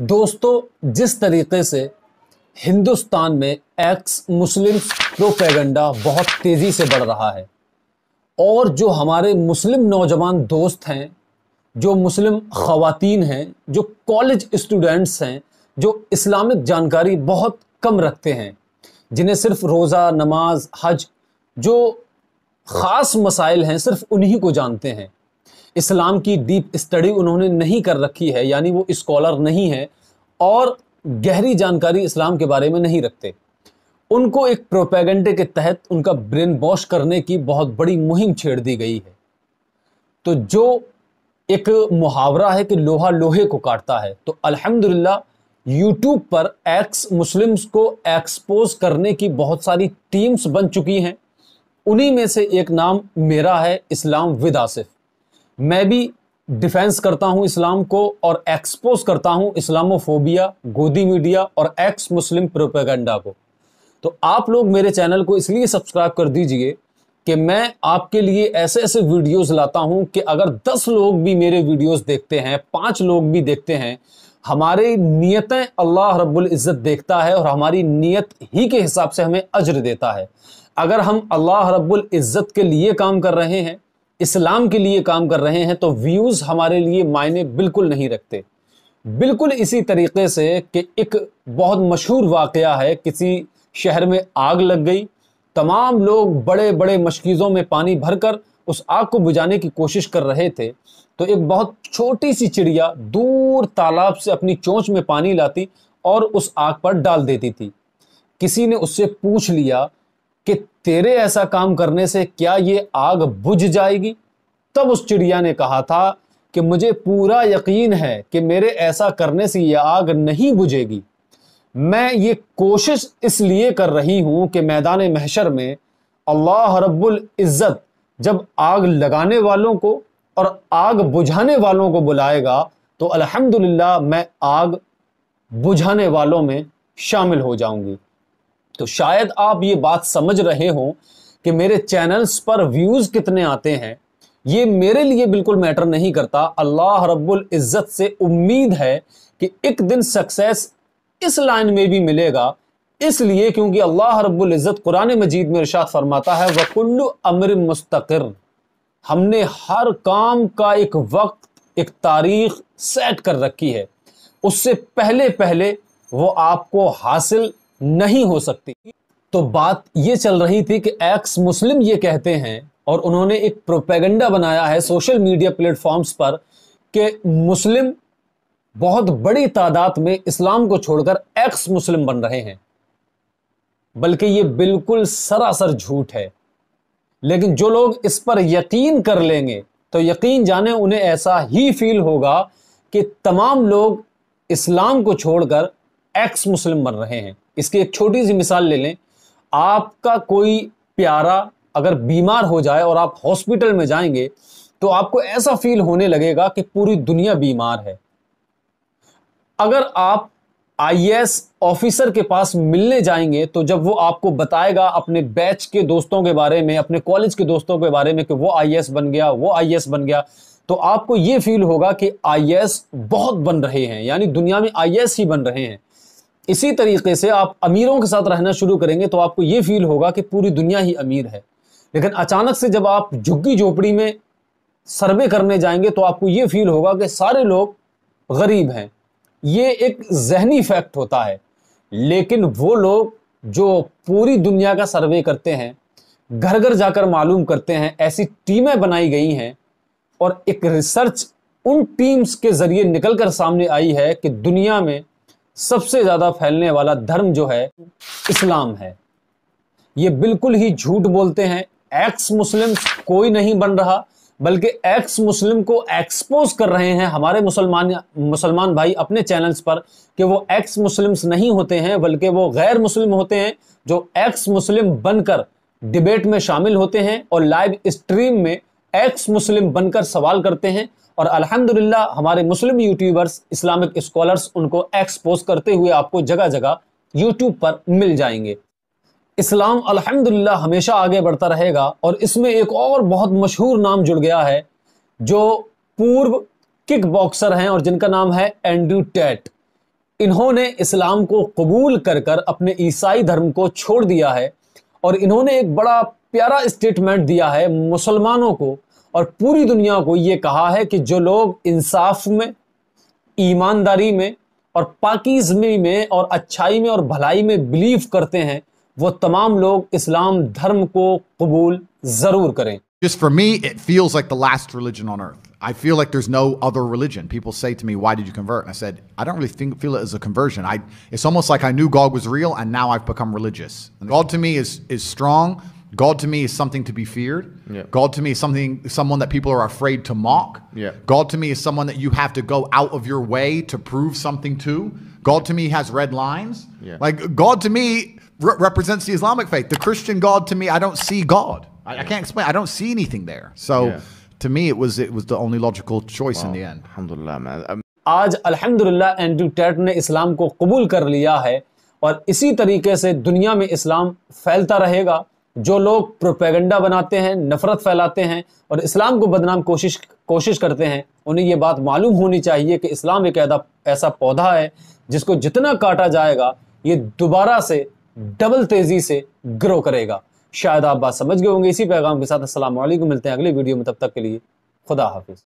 दोस्तों जिस तरीके से हिंदुस्तान में एक्स मुस्लिम प्रोपेगेंडा बहुत तेज़ी से बढ़ रहा है और जो हमारे मुस्लिम नौजवान दोस्त हैं जो मुस्लिम ख़वातीन हैं जो कॉलेज स्टूडेंट्स हैं जो इस्लामिक जानकारी बहुत कम रखते हैं जिन्हें सिर्फ रोज़ा नमाज हज जो ख़ास मसाइल हैं सिर्फ उन्हीं को जानते हैं इस्लाम की डीप स्टडी उन्होंने नहीं कर रखी है यानी वो स्कॉलर नहीं है और गहरी जानकारी इस्लाम के बारे में नहीं रखते उनको एक प्रोपेगेंडे के तहत उनका ब्रेन वॉश करने की बहुत बड़ी मुहिम छेड़ दी गई है तो जो एक मुहावरा है कि लोहा लोहे को काटता है तो अल्हम्दुलिल्लाह यूट्यूब पर एक्स मुस्लिम्स को एक्सपोज करने की बहुत सारी टीम्स बन चुकी हैं उन्हीं में से एक नाम मेरा है इस्लाम विद आसिफ मैं भी डिफेंस करता हूं इस्लाम को और एक्सपोज करता हूं इस्लामोफोबिया गोदी मीडिया और एक्स मुस्लिम प्रोपेगेंडा को तो आप लोग मेरे चैनल को इसलिए सब्सक्राइब कर दीजिए कि मैं आपके लिए ऐसे ऐसे वीडियोस लाता हूं कि अगर 10 लोग भी मेरे वीडियोस देखते हैं पांच लोग भी देखते हैं हमारे नियतें अल्लाह रब्बुल इज़्ज़त देखता है और हमारी नियत ही के हिसाब से हमें अज्र देता है अगर हम अल्लाह रब्बुल इज़्ज़त के लिए काम कर रहे हैं इस्लाम के लिए काम कर रहे हैं तो व्यूज़ हमारे लिए मायने बिल्कुल नहीं रखते बिल्कुल इसी तरीके से कि एक बहुत मशहूर वाक़ है किसी शहर में आग लग गई तमाम लोग बड़े बड़े मशकीज़ों में पानी भरकर उस आग को बुझाने की कोशिश कर रहे थे तो एक बहुत छोटी सी चिड़िया दूर तालाब से अपनी चोंच में पानी लाती और उस आग पर डाल देती थी किसी ने उससे पूछ लिया तेरे ऐसा काम करने से क्या ये आग बुझ जाएगी तब उस चिड़िया ने कहा था कि मुझे पूरा यकीन है कि मेरे ऐसा करने से ये आग नहीं बुझेगी मैं ये कोशिश इसलिए कर रही हूँ कि मैदान महशर में अल्लाह रब्बुल इज़्ज़त जब आग लगाने वालों को और आग बुझाने वालों को बुलाएगा तो अल्हम्दुलिल्लाह मैं आग बुझाने वालों में शामिल हो जाऊंगी तो शायद आप ये बात समझ रहे हो कि मेरे चैनल्स पर व्यूज कितने आते हैं ये मेरे लिए बिल्कुल मैटर नहीं करता अल्लाह रब्बुल इज़्ज़त से उम्मीद है कि एक दिन सक्सेस इस लाइन में भी मिलेगा इसलिए क्योंकि अल्लाह रब्बुल इज़्ज़त कुरान मजीद में इरशाद फरमाता है वकुल्लु अमर मुस्तकर हमने हर काम का एक वक्त एक तारीख सेट कर रखी है उससे पहले पहले वो आपको हासिल नहीं हो सकती तो बात यह चल रही थी कि एक्स मुस्लिम ये कहते हैं और उन्होंने एक प्रोपेगेंडा बनाया है सोशल मीडिया प्लेटफॉर्म्स पर कि मुस्लिम बहुत बड़ी तादाद में इस्लाम को छोड़कर एक्स मुस्लिम बन रहे हैं बल्कि ये बिल्कुल सरासर झूठ है लेकिन जो लोग इस पर यकीन कर लेंगे तो यकीन जाने उन्हें ऐसा ही फील होगा कि तमाम लोग इस्लाम को छोड़कर एक्स मुस्लिम बन रहे हैं इसकी एक छोटी सी मिसाल ले लें आपका कोई प्यारा अगर बीमार हो जाए और आप हॉस्पिटल में जाएंगे तो आपको ऐसा फील होने लगेगा कि पूरी दुनिया बीमार है अगर आप आईएएस ऑफिसर के पास मिलने जाएंगे तो जब वो आपको बताएगा अपने बैच के दोस्तों के बारे में अपने कॉलेज के दोस्तों के बारे में कि वो आईएएस बन गया वो आईएएस बन गया तो आपको ये फील होगा कि आईएएस बहुत बन रहे हैं यानी दुनिया में आईएएस ही बन रहे हैं इसी तरीके से आप अमीरों के साथ रहना शुरू करेंगे तो आपको ये फील होगा कि पूरी दुनिया ही अमीर है लेकिन अचानक से जब आप झुग्गी झोपड़ी में सर्वे करने जाएंगे तो आपको ये फील होगा कि सारे लोग गरीब हैं ये एक जहनी फैक्ट होता है लेकिन वो लोग जो पूरी दुनिया का सर्वे करते हैं घर घर जाकर मालूम करते हैं ऐसी टीमें बनाई गई हैं और एक रिसर्च उन टीम्स के ज़रिए निकल कर सामने आई है कि दुनिया में सबसे ज़्यादा फैलने वाला धर्म जो है इस्लाम है ये बिल्कुल ही झूठ बोलते हैं एक्स मुस्लिम कोई नहीं बन रहा बल्कि एक्स मुस्लिम को एक्सपोज कर रहे हैं हमारे मुसलमान मुसलमान भाई अपने चैनल्स पर कि वो एक्स मुस्लिम्स नहीं होते हैं बल्कि वो गैर मुस्लिम होते हैं जो एक्स मुस्लिम बनकर डिबेट में शामिल होते हैं और लाइव स्ट्रीम में एक्स मुस्लिम बनकर सवाल करते हैं और अल्हम्दुलिल्लाह हमारे मुस्लिम यूट्यूबर्स इस्लामिक स्कॉलर्स उनको एक्सपोज करते हुए आपको जगह जगह यूट्यूब पर मिल जाएंगे इस्लाम अल्हम्दुलिल्लाह हमेशा आगे बढ़ता रहेगा और इसमें एक और बहुत मशहूर नाम जुड़ गया है जो पूर्व किक बॉक्सर हैं और जिनका नाम है एंड्रू टैट इन्होंने इस्लाम को कबूल कर कर अपने ईसाई धर्म को छोड़ दिया है और इन्होंने एक बड़ा प्यारा स्टेटमेंट दिया है मुसलमानों को और पूरी दुनिया को ये कहा है कि जो लोग इंसाफ में ईमानदारी में और पाकिजमी में और अच्छाई में और भलाई में बिलीव करते हैं वो तमाम लोग इस्लाम धर्म को कबूल जरूर करें Just for me, it feels like the last religion on earth. I feel like there's no other religion. People say to me, "Why did you convert?" And I said, "I don't really think, feel it as a conversion. I, it's almost like I knew God was real, and now I've become religious. And God to me is is strong." God to me is something to be feared. Yeah. God to me is something someone that people are afraid to mock. Yeah. God to me is someone that you have to go out of your way to prove something to. God to me has red lines. Yeah. Like God to me re- represents the Islamic faith. The Christian God to me, I don't see God. I, I can't explain. I don't see anything there. So to me, it was it was the only logical choice wow. in the end. Alhamdulillah, man. I'm um, आज अल्हम्दुलिल्लाह Andrew Tate ने इस्लाम को कबूल कर लिया है और इसी तरीके से दुनिया में इस्लाम फैलता रहेगा जो लोग प्रोपेगेंडा बनाते हैं नफ़रत फैलाते हैं और इस्लाम को बदनाम कोशिश कोशिश करते हैं उन्हें ये बात मालूम होनी चाहिए कि इस्लाम एक ऐसा पौधा है जिसको जितना काटा जाएगा ये दोबारा से डबल तेज़ी से ग्रो करेगा शायद आप बात समझ गए होंगे इसी पैगाम के साथ असल मिलते हैं अगले वीडियो में तब तक के लिए खुदा हाफिज़